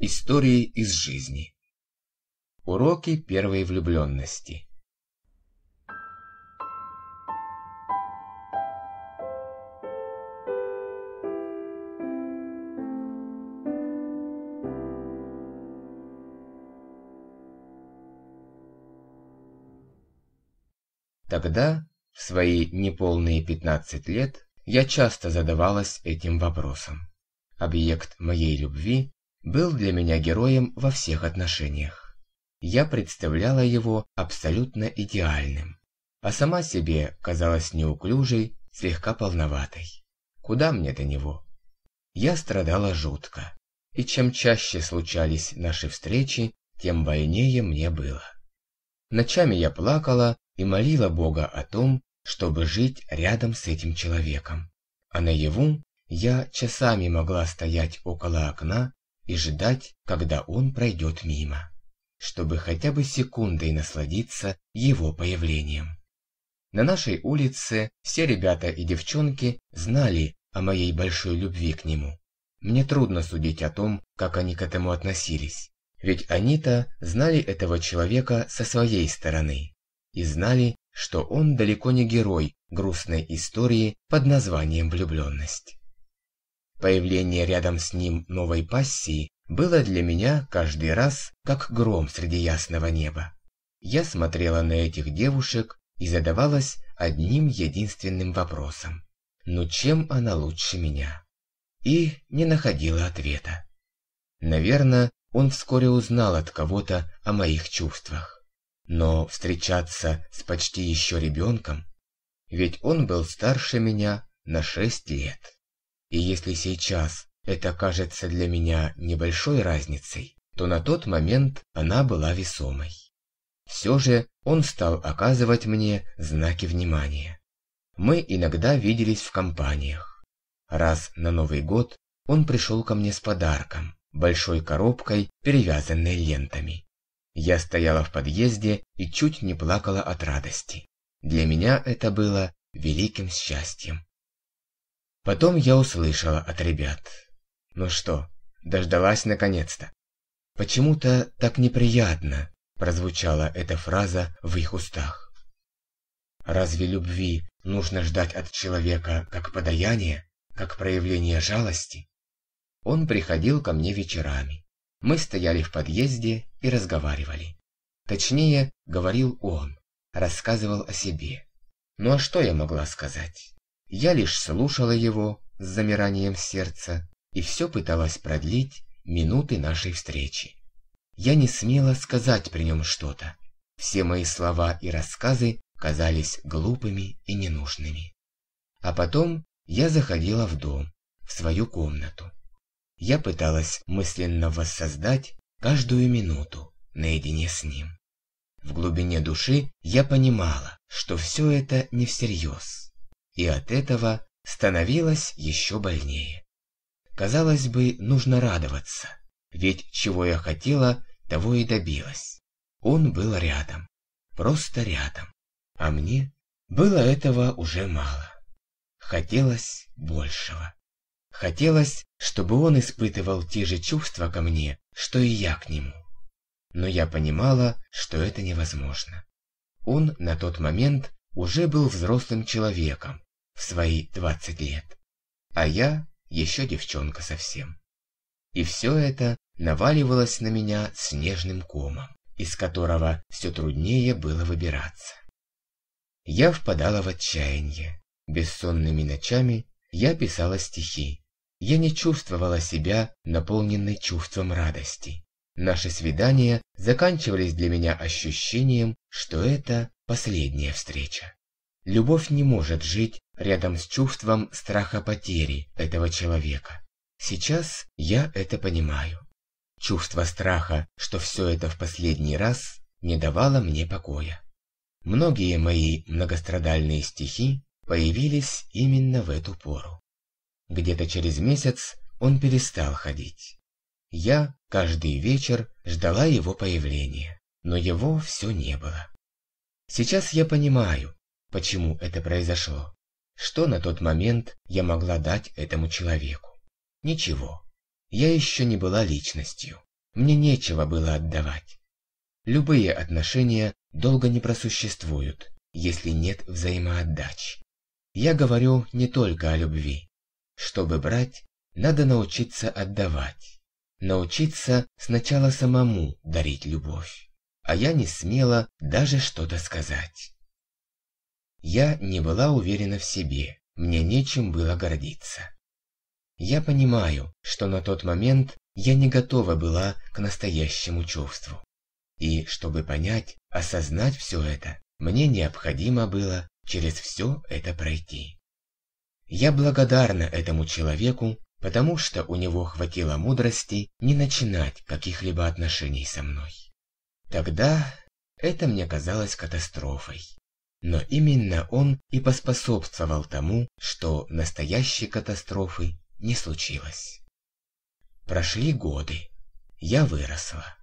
Истории из жизни. Уроки первой влюбленности. Тогда, в свои неполные 15 лет, я часто задавалась этим вопросом. Объект моей любви был для меня героем во всех отношениях. Я представляла его абсолютно идеальным, а сама себе казалась неуклюжей, слегка полноватой. Куда мне до него? Я страдала жутко, и чем чаще случались наши встречи, тем больнее мне было. Ночами я плакала и молила Бога о том, чтобы жить рядом с этим человеком. А наяву я часами могла стоять около окна и ждать, когда он пройдет мимо, чтобы хотя бы секундой насладиться его появлением. На нашей улице все ребята и девчонки знали о моей большой любви к нему. Мне трудно судить о том, как они к этому относились, ведь они-то знали этого человека со своей стороны и знали, что он далеко не герой грустной истории под названием «Влюбленность». Появление рядом с ним новой пассии было для меня каждый раз как гром среди ясного неба. Я смотрела на этих девушек и задавалась одним единственным вопросом. «Ну чем она лучше меня?» И не находила ответа. Наверное, он вскоре узнал от кого-то о моих чувствах. Но встречаться с почти еще ребенком... Ведь он был старше меня на шесть лет. И если сейчас это кажется для меня небольшой разницей, то на тот момент она была весомой. Все же он стал оказывать мне знаки внимания. Мы иногда виделись в компаниях. Раз на Новый год он пришел ко мне с подарком, большой коробкой, перевязанной лентами. Я стояла в подъезде и чуть не плакала от радости. Для меня это было великим счастьем. Потом я услышала от ребят. Ну что, дождалась наконец-то. Почему-то так неприятно прозвучала эта фраза в их устах. Разве любви нужно ждать от человека как подаяние, как проявление жалости? Он приходил ко мне вечерами. Мы стояли в подъезде и разговаривали. Точнее, говорил он, рассказывал о себе. Ну а что я могла сказать? Я лишь слушала его с замиранием сердца и все пыталась продлить минуты нашей встречи. Я не смела сказать при нем что-то. Все мои слова и рассказы казались глупыми и ненужными. А потом я заходила в дом, в свою комнату. Я пыталась мысленно воссоздать каждую минуту наедине с ним. В глубине души я понимала, что все это не всерьез и от этого становилось еще больнее. Казалось бы, нужно радоваться, ведь чего я хотела, того и добилась. Он был рядом, просто рядом, а мне было этого уже мало. Хотелось большего. Хотелось, чтобы он испытывал те же чувства ко мне, что и я к нему. Но я понимала, что это невозможно. Он на тот момент уже был взрослым человеком, в свои 20 лет. А я еще девчонка совсем. И все это наваливалось на меня снежным комом, из которого все труднее было выбираться. Я впадала в отчаяние. Бессонными ночами я писала стихи. Я не чувствовала себя наполненной чувством радости. Наши свидания заканчивались для меня ощущением, что это последняя встреча. Любовь не может жить рядом с чувством страха потери этого человека. Сейчас я это понимаю. Чувство страха, что все это в последний раз, не давало мне покоя. Многие мои многострадальные стихи появились именно в эту пору. Где-то через месяц он перестал ходить. Я каждый вечер ждала его появления, но его все не было. Сейчас я понимаю, почему это произошло. Что на тот момент я могла дать этому человеку? Ничего. Я еще не была личностью. Мне нечего было отдавать. Любые отношения долго не просуществуют, если нет взаимоотдачи. Я говорю не только о любви. Чтобы брать, надо научиться отдавать. Научиться сначала самому дарить любовь. А я не смела даже что-то сказать. Я не была уверена в себе, мне нечем было гордиться. Я понимаю, что на тот момент я не готова была к настоящему чувству. И чтобы понять, осознать все это, мне необходимо было через все это пройти. Я благодарна этому человеку, потому что у него хватило мудрости не начинать каких-либо отношений со мной. Тогда это мне казалось катастрофой. Но именно он и поспособствовал тому, что настоящей катастрофы не случилось. Прошли годы. Я выросла.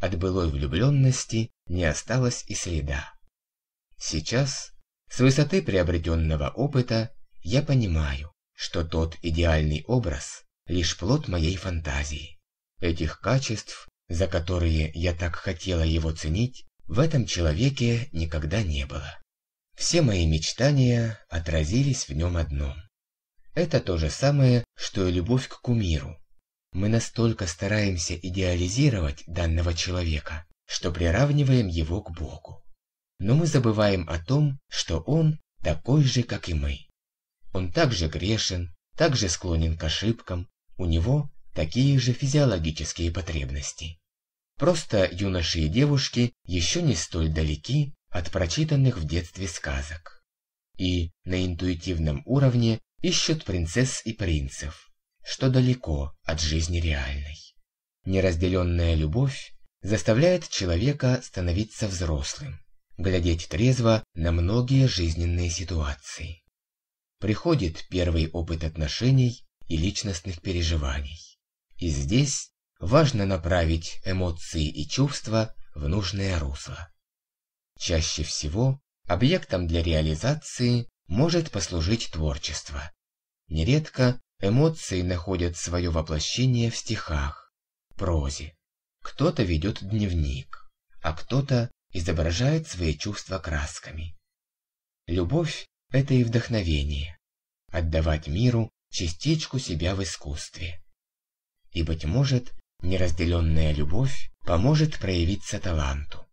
От былой влюбленности не осталось и следа. Сейчас, с высоты приобретенного опыта, я понимаю, что тот идеальный образ – лишь плод моей фантазии. Этих качеств, за которые я так хотела его ценить, в этом человеке никогда не было. Все мои мечтания отразились в нем одном. Это то же самое, что и любовь к кумиру. Мы настолько стараемся идеализировать данного человека, что приравниваем его к Богу. Но мы забываем о том, что он такой же, как и мы. Он также грешен, также склонен к ошибкам, у него такие же физиологические потребности. Просто юноши и девушки еще не столь далеки от прочитанных в детстве сказок. И на интуитивном уровне ищут принцесс и принцев, что далеко от жизни реальной. Неразделенная любовь заставляет человека становиться взрослым, глядеть трезво на многие жизненные ситуации. Приходит первый опыт отношений и личностных переживаний. И здесь важно направить эмоции и чувства в нужное русло. Чаще всего объектом для реализации может послужить творчество. Нередко эмоции находят свое воплощение в стихах, прозе. Кто-то ведет дневник, а кто-то изображает свои чувства красками. Любовь – это и вдохновение. Отдавать миру частичку себя в искусстве. И, быть может, неразделенная любовь поможет проявиться таланту.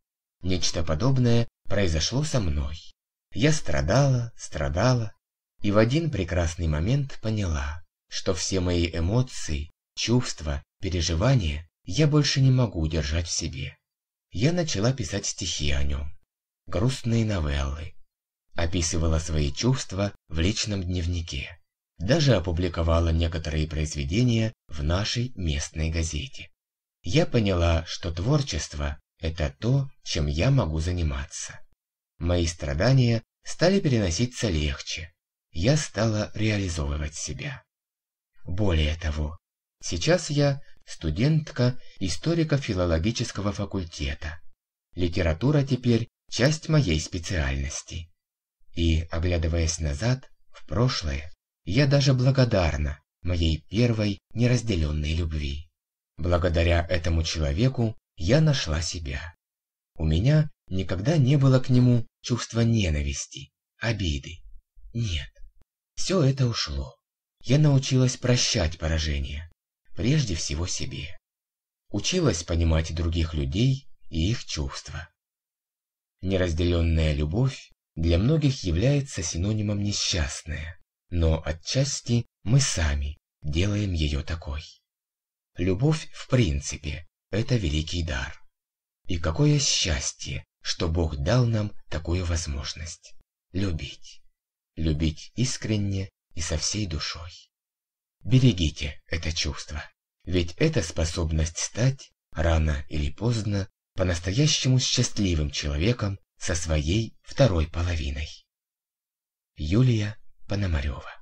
Нечто подобное произошло со мной. Я страдала, страдала, и в один прекрасный момент поняла, что все мои эмоции, чувства, переживания я больше не могу удержать в себе. Я начала писать стихи о нем, грустные новеллы. Описывала свои чувства в личном дневнике. Даже опубликовала некоторые произведения в нашей местной газете. Я поняла, что творчество это то, чем я могу заниматься. Мои страдания стали переноситься легче. Я стала реализовывать себя. Более того, сейчас я студентка историко-филологического факультета. Литература теперь часть моей специальности. И, оглядываясь назад, в прошлое, я даже благодарна моей первой неразделенной любви. Благодаря этому человеку я нашла себя. У меня никогда не было к нему чувства ненависти, обиды. Нет, все это ушло. Я научилась прощать поражения, прежде всего себе. Училась понимать других людей и их чувства. Неразделенная любовь для многих является синонимом несчастная, но отчасти мы сами делаем ее такой. Любовь в принципе это великий дар. И какое счастье, что Бог дал нам такую возможность. Любить. Любить искренне и со всей душой. Берегите это чувство, ведь это способность стать, рано или поздно, по-настоящему счастливым человеком со своей второй половиной. Юлия Пономарева